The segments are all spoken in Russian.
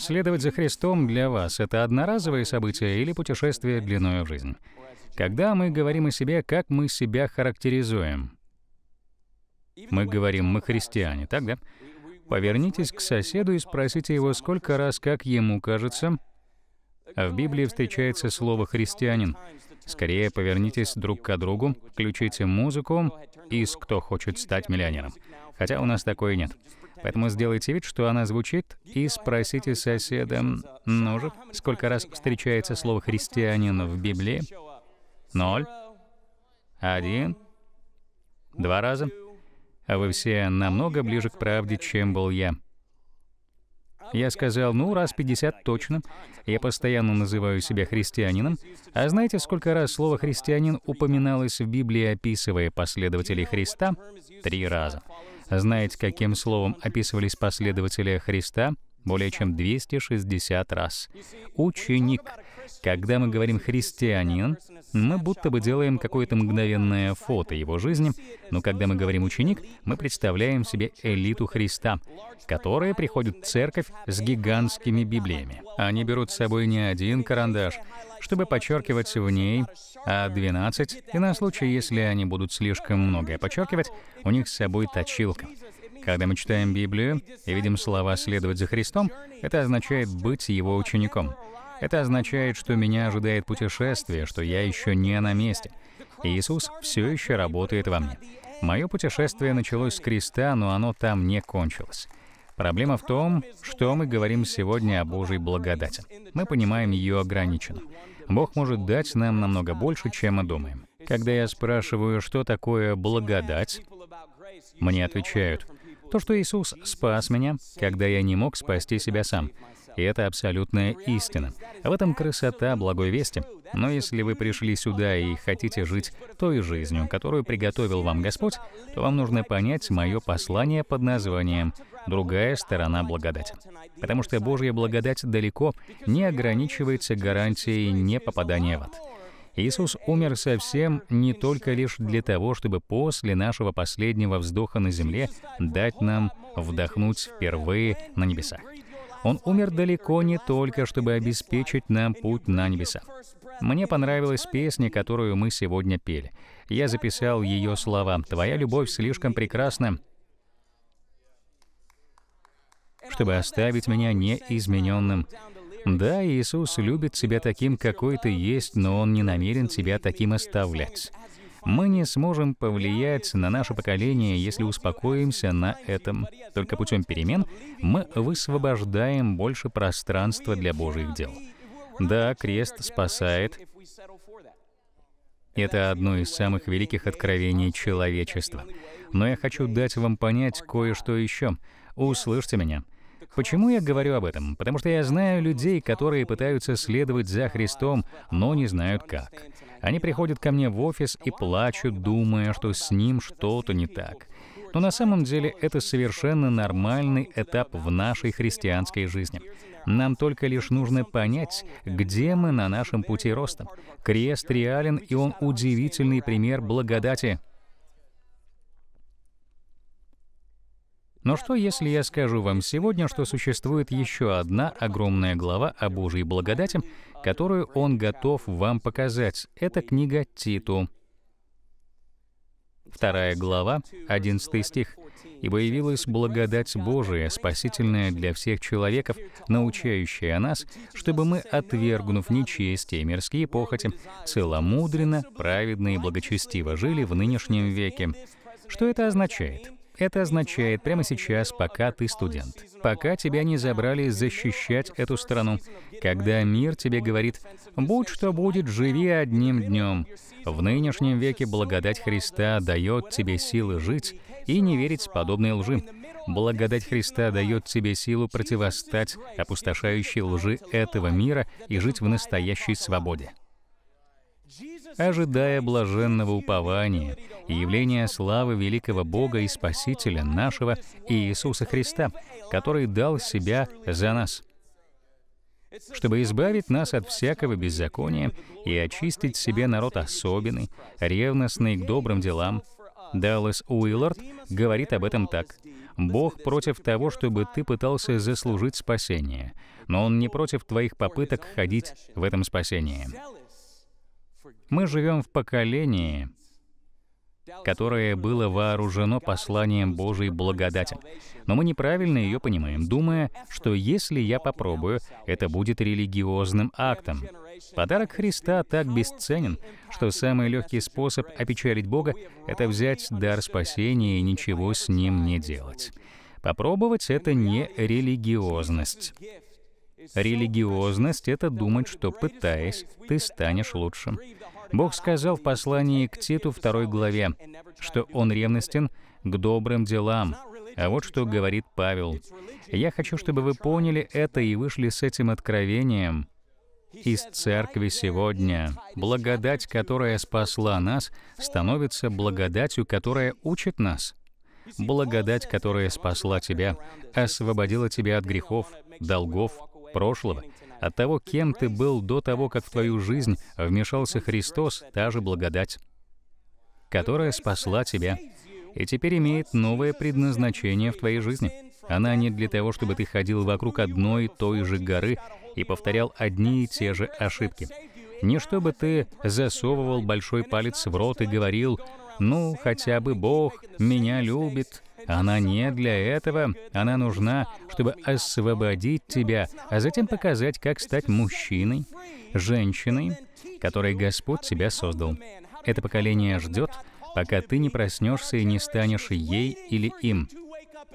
Следовать за Христом для вас — это одноразовое событие или путешествие длиною в жизнь? Когда мы говорим о себе, как мы себя характеризуем? Мы говорим «мы христиане», так, да? Повернитесь к соседу и спросите его, сколько раз, как ему кажется, а в Библии встречается слово «христианин». Скорее повернитесь друг к другу, включите музыку из «Кто хочет стать миллионером». Хотя у нас такой нет. Поэтому сделайте вид, что она звучит, и спросите соседа, ну же, сколько раз встречается слово «христианин» в Библии? Ноль. Один. Два раза. А вы все намного ближе к правде, чем был я. Я сказал, ну, раз 50 точно. Я постоянно называю себя христианином. А знаете, сколько раз слово «христианин» упоминалось в Библии, описывая последователей Христа? Три раза. Знаете, каким словом описывались последователи Христа? Более чем 260 раз. Ученик. Когда мы говорим «христианин», мы будто бы делаем какое-то мгновенное фото его жизни, но когда мы говорим «ученик», мы представляем себе элиту Христа, которые приходят в церковь с гигантскими Библиями. Они берут с собой не один карандаш, чтобы подчеркивать в ней А12, и на случай, если они будут слишком многое подчеркивать, у них с собой точилка. Когда мы читаем Библию и видим слова «следовать за Христом», это означает быть Его учеником. Это означает, что меня ожидает путешествие, что я еще не на месте. Иисус все еще работает во мне. Мое путешествие началось с креста, но оно там не кончилось. Проблема в том, что мы говорим сегодня о Божьей благодати. Мы понимаем ее ограниченно. Бог может дать нам намного больше, чем мы думаем. Когда я спрашиваю, что такое благодать, мне отвечают, то, что Иисус спас меня, когда я не мог спасти себя сам. И это абсолютная истина. В этом красота благой вести. Но если вы пришли сюда и хотите жить той жизнью, которую приготовил вам Господь, то вам нужно понять мое послание под названием другая сторона благодати. Потому что Божья благодать далеко не ограничивается гарантией непопадания в ад. Иисус умер совсем не только лишь для того, чтобы после нашего последнего вздоха на земле дать нам вдохнуть впервые на небесах. Он умер далеко не только, чтобы обеспечить нам путь на небеса. Мне понравилась песня, которую мы сегодня пели. Я записал ее слова «Твоя любовь слишком прекрасна, чтобы оставить меня неизмененным. Да, Иисус любит тебя таким, какой ты есть, но Он не намерен тебя таким оставлять. Мы не сможем повлиять на наше поколение, если успокоимся на этом. Только путем перемен мы высвобождаем больше пространства для Божьих дел. Да, крест спасает. Это одно из самых великих откровений человечества. Но я хочу дать вам понять кое-что еще. Услышьте меня. Почему я говорю об этом? Потому что я знаю людей, которые пытаются следовать за Христом, но не знают как. Они приходят ко мне в офис и плачут, думая, что с ним что-то не так. Но на самом деле это совершенно нормальный этап в нашей христианской жизни. Нам только лишь нужно понять, где мы на нашем пути роста. Крест реален, и он удивительный пример благодати, Но что, если я скажу вам сегодня, что существует еще одна огромная глава о Божьей благодати, которую Он готов вам показать? Это книга Титу. Вторая глава, 11 стих. «Ибо явилась благодать Божия, спасительная для всех человеков, научающая нас, чтобы мы, отвергнув нечестие и мирские похоти, целомудренно, праведно и благочестиво жили в нынешнем веке». Что это означает? Это означает прямо сейчас, пока ты студент, пока тебя не забрали защищать эту страну, когда мир тебе говорит «Будь что будет, живи одним днем». В нынешнем веке благодать Христа дает тебе силы жить и не верить подобной лжи. Благодать Христа дает тебе силу противостать опустошающей лжи этого мира и жить в настоящей свободе ожидая блаженного упования и явления славы великого Бога и Спасителя нашего Иисуса Христа, который дал Себя за нас, чтобы избавить нас от всякого беззакония и очистить себе народ особенный, ревностный к добрым делам. Даллас Уиллард говорит об этом так. Бог против того, чтобы ты пытался заслужить спасение, но Он не против твоих попыток ходить в этом спасении. Мы живем в поколении, которое было вооружено посланием Божьей благодати. Но мы неправильно ее понимаем, думая, что если я попробую, это будет религиозным актом. Подарок Христа так бесценен, что самый легкий способ опечалить Бога — это взять дар спасения и ничего с ним не делать. Попробовать — это не религиозность. Религиозность — это думать, что, пытаясь, ты станешь лучшим. Бог сказал в послании к Титу 2 главе, что Он ревностен к добрым делам. А вот что говорит Павел. «Я хочу, чтобы вы поняли это и вышли с этим откровением из церкви сегодня. Благодать, которая спасла нас, становится благодатью, которая учит нас. Благодать, которая спасла тебя, освободила тебя от грехов, долгов, прошлого от того, кем ты был до того, как в твою жизнь вмешался Христос, та же благодать, которая спасла тебя и теперь имеет новое предназначение в твоей жизни. Она не для того, чтобы ты ходил вокруг одной и той же горы и повторял одни и те же ошибки. Не чтобы ты засовывал большой палец в рот и говорил, «Ну, хотя бы Бог меня любит», она не для этого. Она нужна, чтобы освободить тебя, а затем показать, как стать мужчиной, женщиной, которой Господь тебя создал. Это поколение ждет, пока ты не проснешься и не станешь ей или им.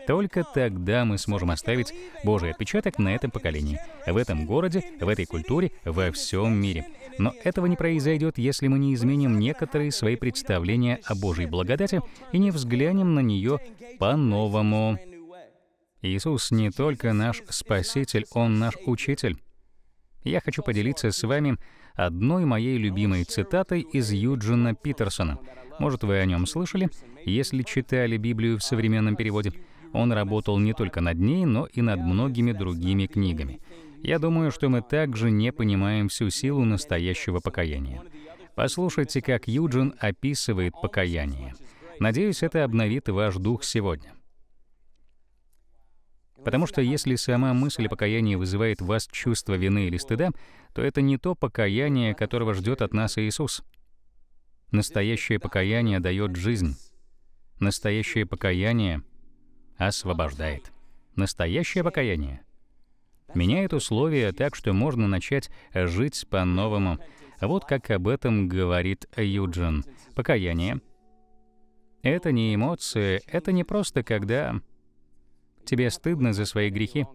Только тогда мы сможем оставить Божий отпечаток на этом поколении, в этом городе, в этой культуре, во всем мире. Но этого не произойдет, если мы не изменим некоторые свои представления о Божьей благодати и не взглянем на нее по-новому. Иисус не только наш Спаситель, Он наш Учитель. Я хочу поделиться с вами одной моей любимой цитатой из Юджина Питерсона. Может, вы о нем слышали, если читали Библию в современном переводе — он работал не только над ней, но и над многими другими книгами. Я думаю, что мы также не понимаем всю силу настоящего покаяния. Послушайте, как Юджин описывает покаяние. Надеюсь, это обновит ваш дух сегодня. Потому что если сама мысль покаяния вызывает в вас чувство вины или стыда, то это не то покаяние, которого ждет от нас Иисус. Настоящее покаяние дает жизнь. Настоящее покаяние — освобождает. Настоящее покаяние меняет условия так, что можно начать жить по-новому. Вот как об этом говорит Юджин. Покаяние — это не эмоции, это не просто когда тебе стыдно за свои грехи.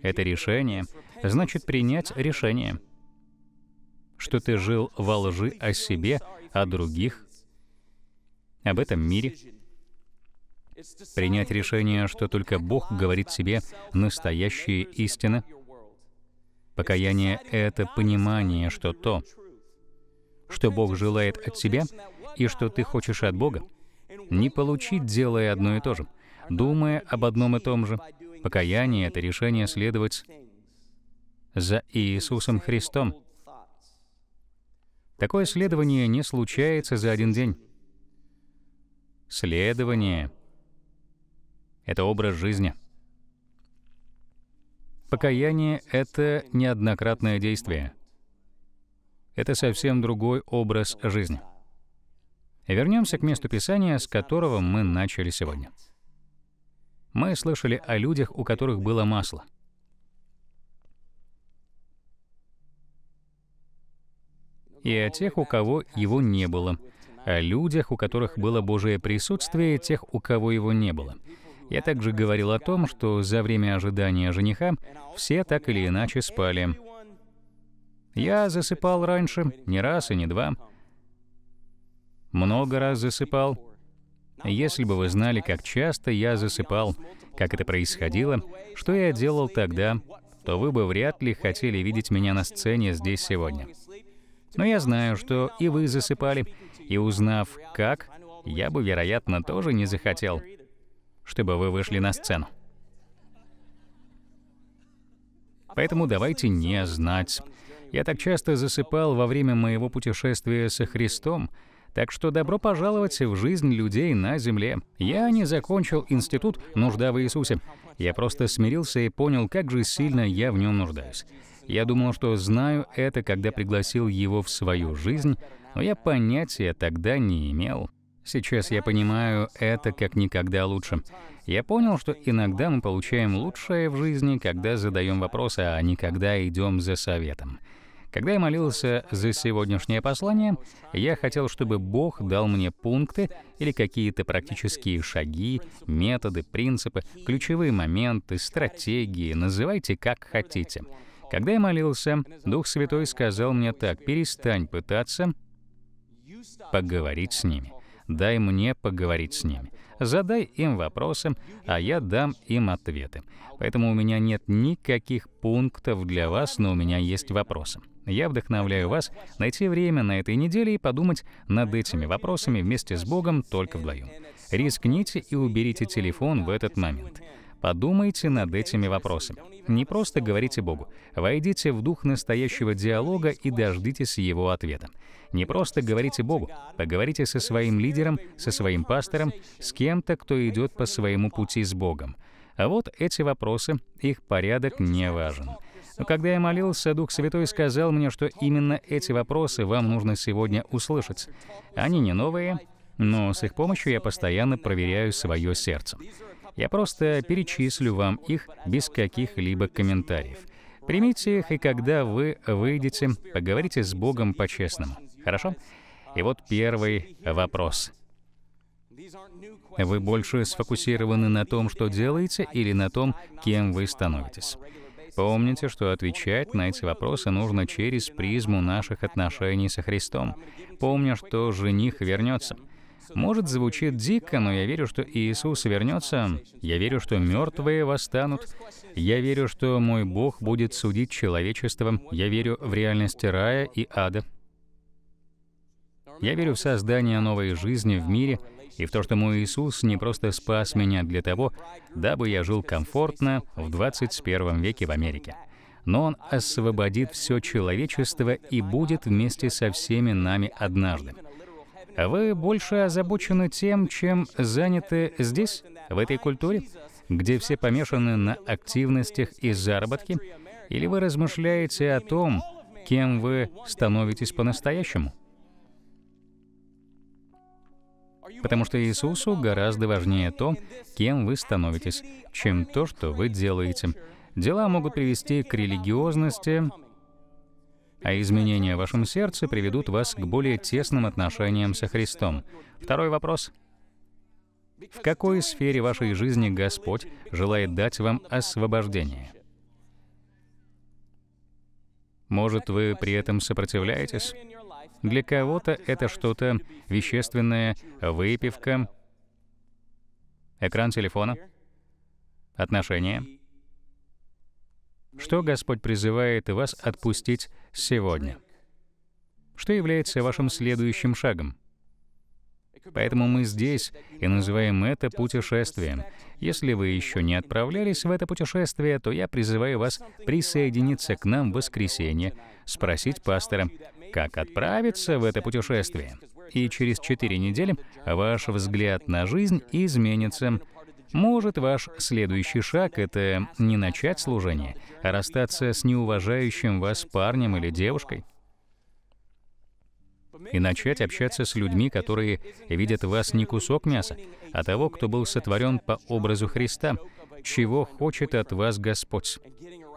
Это решение, значит принять решение, что ты жил во лжи о себе, о других, об этом мире, Принять решение, что только Бог говорит себе настоящие истины. Покаяние — это понимание, что то, что Бог желает от себя и что ты хочешь от Бога, не получить, делая одно и то же, думая об одном и том же. Покаяние — это решение следовать за Иисусом Христом. Такое следование не случается за один день. Следование это образ жизни. Покаяние — это неоднократное действие. Это совсем другой образ жизни. Вернемся к месту Писания, с которого мы начали сегодня. Мы слышали о людях, у которых было масло. И о тех, у кого его не было. О людях, у которых было Божие присутствие, и тех, у кого его не было. Я также говорил о том, что за время ожидания жениха все так или иначе спали. Я засыпал раньше, не раз и не два. Много раз засыпал. Если бы вы знали, как часто я засыпал, как это происходило, что я делал тогда, то вы бы вряд ли хотели видеть меня на сцене здесь сегодня. Но я знаю, что и вы засыпали, и узнав, как, я бы, вероятно, тоже не захотел чтобы вы вышли на сцену. Поэтому давайте не знать. Я так часто засыпал во время моего путешествия со Христом, так что добро пожаловать в жизнь людей на земле. Я не закончил институт «Нужда в Иисусе». Я просто смирился и понял, как же сильно я в нем нуждаюсь. Я думал, что знаю это, когда пригласил его в свою жизнь, но я понятия тогда не имел. Сейчас я понимаю это как никогда лучше. Я понял, что иногда мы получаем лучшее в жизни, когда задаем вопросы, а не когда идем за советом. Когда я молился за сегодняшнее послание, я хотел, чтобы Бог дал мне пункты или какие-то практические шаги, методы, принципы, ключевые моменты, стратегии, называйте как хотите. Когда я молился, Дух Святой сказал мне так, перестань пытаться поговорить с ними дай мне поговорить с ними. Задай им вопросы, а я дам им ответы. Поэтому у меня нет никаких пунктов для вас, но у меня есть вопросы. Я вдохновляю вас найти время на этой неделе и подумать над этими вопросами вместе с Богом только вдвоем. Рискните и уберите телефон в этот момент. Подумайте над этими вопросами. Не просто говорите Богу. Войдите в дух настоящего диалога и дождитесь его ответа. Не просто говорите Богу. Поговорите со своим лидером, со своим пастором, с кем-то, кто идет по своему пути с Богом. А вот эти вопросы, их порядок не важен. Но когда я молился, Дух Святой сказал мне, что именно эти вопросы вам нужно сегодня услышать. Они не новые, но с их помощью я постоянно проверяю свое сердце. Я просто перечислю вам их без каких-либо комментариев. Примите их, и когда вы выйдете, поговорите с Богом по-честному. Хорошо? И вот первый вопрос. Вы больше сфокусированы на том, что делаете, или на том, кем вы становитесь? Помните, что отвечать на эти вопросы нужно через призму наших отношений со Христом, помня, что жених вернется — может, звучит дико, но я верю, что Иисус вернется. Я верю, что мертвые восстанут. Я верю, что мой Бог будет судить человечество. Я верю в реальность рая и ада. Я верю в создание новой жизни в мире и в то, что мой Иисус не просто спас меня для того, дабы я жил комфортно в 21 веке в Америке но Он освободит все человечество и будет вместе со всеми нами однажды. Вы больше озабочены тем, чем заняты здесь, в этой культуре, где все помешаны на активностях и заработке, или вы размышляете о том, кем вы становитесь по-настоящему? Потому что Иисусу гораздо важнее то, кем вы становитесь, чем то, что вы делаете. Дела могут привести к религиозности, а изменения в вашем сердце приведут вас к более тесным отношениям со Христом. Второй вопрос. В какой сфере вашей жизни Господь желает дать вам освобождение? Может, вы при этом сопротивляетесь? Для кого-то это что-то вещественное, выпивка, экран телефона, отношения — что Господь призывает вас отпустить сегодня? Что является вашим следующим шагом? Поэтому мы здесь и называем это путешествием. Если вы еще не отправлялись в это путешествие, то я призываю вас присоединиться к нам в воскресенье, спросить пастора, как отправиться в это путешествие. И через четыре недели ваш взгляд на жизнь изменится — может, ваш следующий шаг — это не начать служение, а расстаться с неуважающим вас парнем или девушкой? И начать общаться с людьми, которые видят в вас не кусок мяса, а того, кто был сотворен по образу Христа, чего хочет от вас Господь.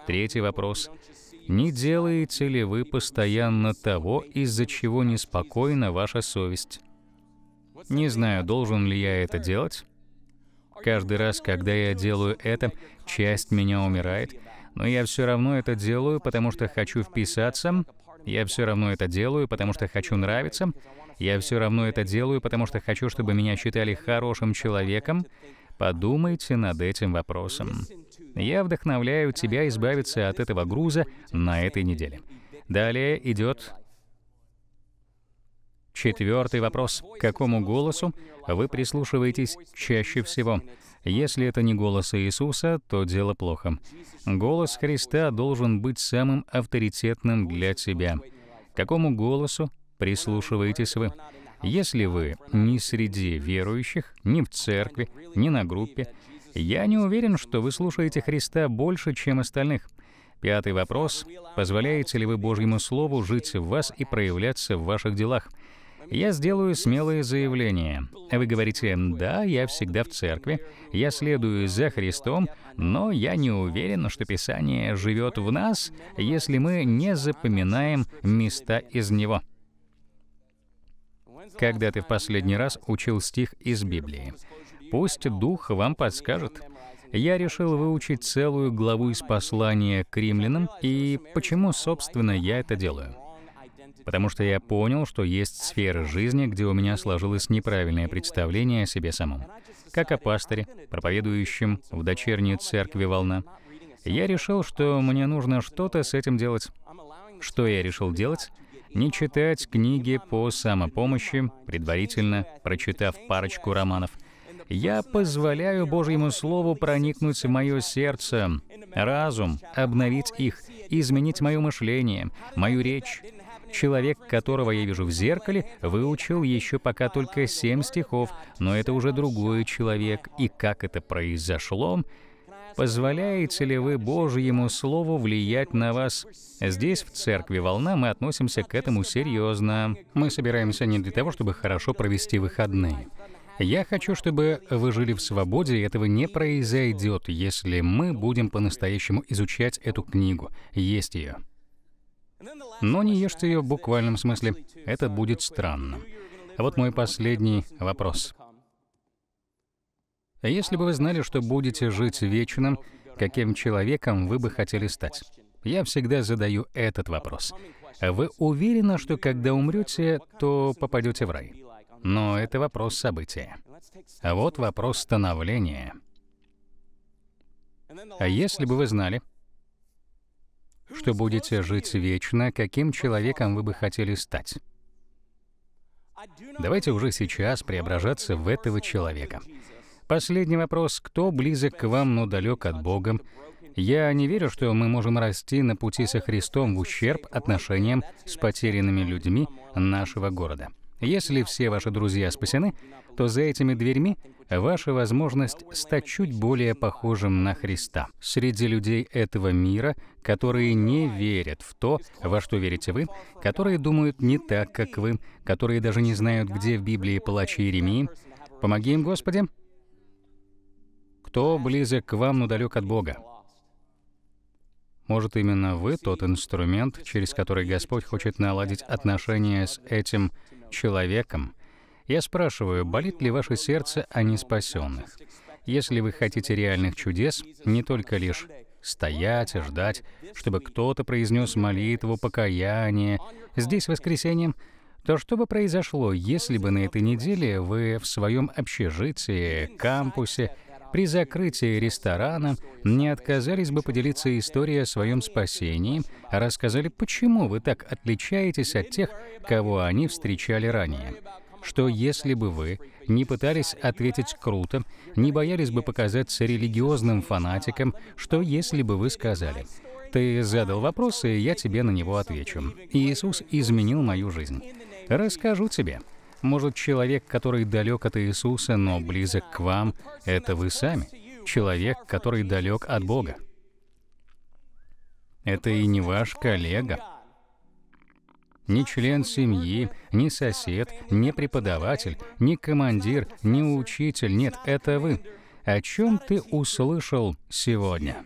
Третий вопрос. Не делаете ли вы постоянно того, из-за чего неспокойна ваша совесть? Не знаю, должен ли я это делать, Каждый раз, когда я делаю это, часть меня умирает, но я все равно это делаю, потому что хочу вписаться, я все равно это делаю, потому что хочу нравиться, я все равно это делаю, потому что хочу, чтобы меня считали хорошим человеком. Подумайте над этим вопросом. Я вдохновляю тебя избавиться от этого груза на этой неделе. Далее идет Четвертый вопрос. К какому голосу вы прислушиваетесь чаще всего? Если это не голос Иисуса, то дело плохо. Голос Христа должен быть самым авторитетным для тебя. К какому голосу прислушиваетесь вы? Если вы не среди верующих, не в церкви, не на группе, я не уверен, что вы слушаете Христа больше, чем остальных. Пятый вопрос. Позволяете ли вы Божьему Слову жить в вас и проявляться в ваших делах? Я сделаю смелое заявление. Вы говорите, да, я всегда в церкви, я следую за Христом, но я не уверен, что Писание живет в нас, если мы не запоминаем места из него. Когда ты в последний раз учил стих из Библии? Пусть Дух вам подскажет. Я решил выучить целую главу из послания к римлянам и почему, собственно, я это делаю потому что я понял, что есть сферы жизни, где у меня сложилось неправильное представление о себе самом. Как о пасторе, проповедующем в дочерней церкви «Волна», я решил, что мне нужно что-то с этим делать. Что я решил делать? Не читать книги по самопомощи, предварительно прочитав парочку романов — я позволяю Божьему Слову проникнуть в мое сердце, разум, обновить их, изменить мое мышление, мою речь, Человек, которого я вижу в зеркале, выучил еще пока только семь стихов, но это уже другой человек. И как это произошло? Позволяете ли вы Божьему Слову влиять на вас? Здесь, в церкви «Волна», мы относимся к этому серьезно. Мы собираемся не для того, чтобы хорошо провести выходные. Я хочу, чтобы вы жили в свободе, и этого не произойдет, если мы будем по-настоящему изучать эту книгу. Есть ее. Но не ешьте ее в буквальном смысле. Это будет странно. А вот мой последний вопрос. Если бы вы знали, что будете жить вечным, каким человеком вы бы хотели стать? Я всегда задаю этот вопрос. Вы уверены, что когда умрете, то попадете в рай? Но это вопрос события. А вот вопрос становления. А если бы вы знали, что будете жить вечно, каким человеком вы бы хотели стать? Давайте уже сейчас преображаться в этого человека. Последний вопрос. Кто близок к вам, но далек от Бога? Я не верю, что мы можем расти на пути со Христом в ущерб отношениям с потерянными людьми нашего города. Если все ваши друзья спасены, то за этими дверьми ваша возможность стать чуть более похожим на Христа. Среди людей этого мира, которые не верят в то, во что верите вы, которые думают не так, как вы, которые даже не знают, где в Библии плач Иеремии, помоги им, Господи. Кто близок к вам, но далек от Бога? Может, именно вы тот инструмент, через который Господь хочет наладить отношения с этим человеком? Я спрашиваю, болит ли ваше сердце о неспасенных? Если вы хотите реальных чудес, не только лишь стоять и ждать, чтобы кто-то произнес молитву покаяние здесь воскресенье, то что бы произошло, если бы на этой неделе вы в своем общежитии, кампусе при закрытии ресторана не отказались бы поделиться историей о своем спасении, а рассказали, почему вы так отличаетесь от тех, кого они встречали ранее что если бы вы не пытались ответить круто, не боялись бы показаться религиозным фанатиком, что если бы вы сказали «Ты задал вопрос, и я тебе на него отвечу. Иисус изменил мою жизнь. Расскажу тебе». Может, человек, который далек от Иисуса, но близок к вам, это вы сами. Человек, который далек от Бога. Это и не ваш коллега, ни член семьи, ни сосед, ни преподаватель, ни командир, ни учитель. Нет, это вы. О чем ты услышал сегодня?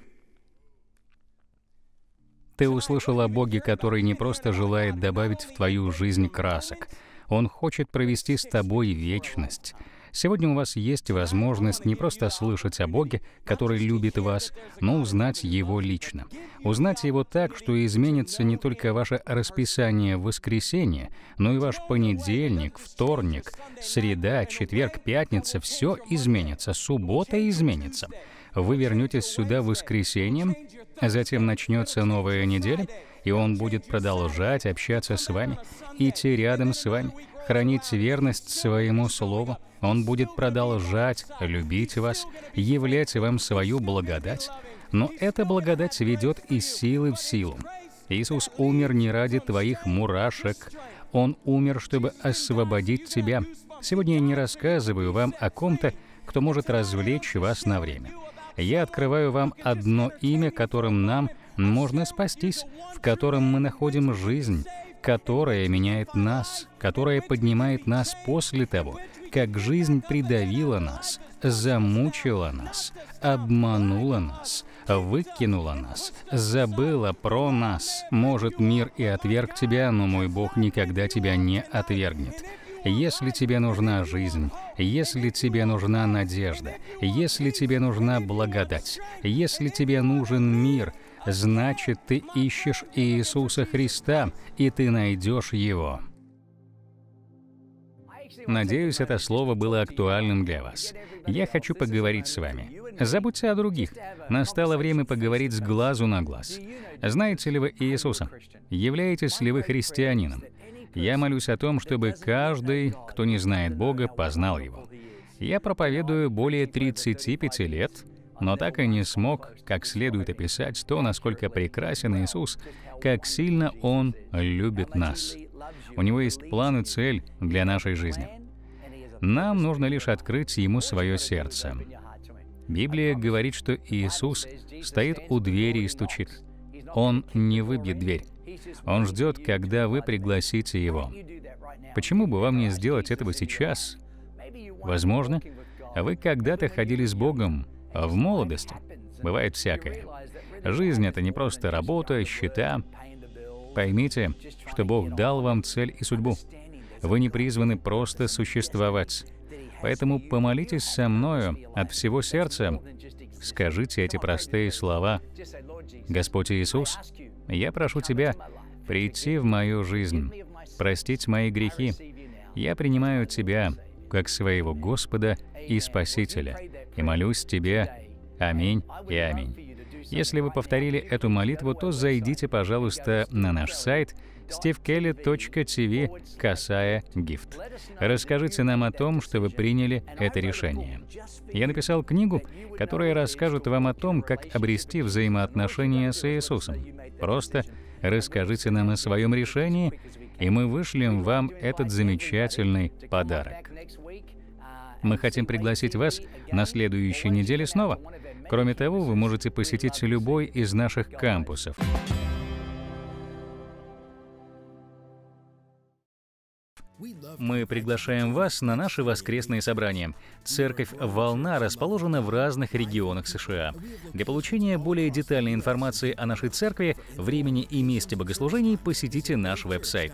Ты услышал о Боге, который не просто желает добавить в твою жизнь красок — он хочет провести с тобой вечность. Сегодня у вас есть возможность не просто слышать о Боге, который любит вас, но узнать Его лично. Узнать Его так, что изменится не только ваше расписание в воскресенье, но и ваш понедельник, вторник, среда, четверг, пятница — все изменится, суббота изменится — вы вернетесь сюда в воскресенье, а затем начнется новая неделя, и Он будет продолжать общаться с вами, идти рядом с вами, хранить верность своему Слову. Он будет продолжать любить вас, являть вам свою благодать. Но эта благодать ведет из силы в силу. Иисус умер не ради твоих мурашек. Он умер, чтобы освободить тебя. Сегодня я не рассказываю вам о ком-то, кто может развлечь вас на время я открываю вам одно имя, которым нам можно спастись, в котором мы находим жизнь, которая меняет нас, которая поднимает нас после того, как жизнь придавила нас, замучила нас, обманула нас, выкинула нас, забыла про нас. Может, мир и отверг тебя, но мой Бог никогда тебя не отвергнет. Если тебе нужна жизнь, если тебе нужна надежда, если тебе нужна благодать, если тебе нужен мир, значит ты ищешь Иисуса Христа, и ты найдешь Его. Надеюсь, это слово было актуальным для вас. Я хочу поговорить с вами. Забудьте о других. Настало время поговорить с глазу на глаз. Знаете ли вы Иисуса? Являетесь ли вы христианином? Я молюсь о том, чтобы каждый, кто не знает Бога, познал Его. Я проповедую более 35 лет, но так и не смог как следует описать то, насколько прекрасен Иисус, как сильно Он любит нас. У Него есть план и цель для нашей жизни. Нам нужно лишь открыть Ему свое сердце. Библия говорит, что Иисус стоит у двери и стучит. Он не выбьет дверь. Он ждет, когда вы пригласите его. Почему бы вам не сделать этого сейчас? Возможно, вы когда-то ходили с Богом в молодости. Бывает всякое. Жизнь — это не просто работа, счета. Поймите, что Бог дал вам цель и судьбу. Вы не призваны просто существовать. Поэтому помолитесь со мною от всего сердца скажите эти простые слова. «Господь Иисус, я прошу Тебя прийти в мою жизнь, простить мои грехи. Я принимаю Тебя как своего Господа и Спасителя и молюсь Тебе. Аминь и аминь». Если вы повторили эту молитву, то зайдите, пожалуйста, на наш сайт – stevekelly.tv, касая гифт. Расскажите нам о том, что вы приняли это решение. Я написал книгу, которая расскажет вам о том, как обрести взаимоотношения с Иисусом. Просто расскажите нам о своем решении, и мы вышлем вам этот замечательный подарок. Мы хотим пригласить вас на следующей неделе снова. Кроме того, вы можете посетить любой из наших кампусов. Мы приглашаем вас на наши воскресные собрания. Церковь «Волна» расположена в разных регионах США. Для получения более детальной информации о нашей церкви, времени и месте богослужений посетите наш веб-сайт.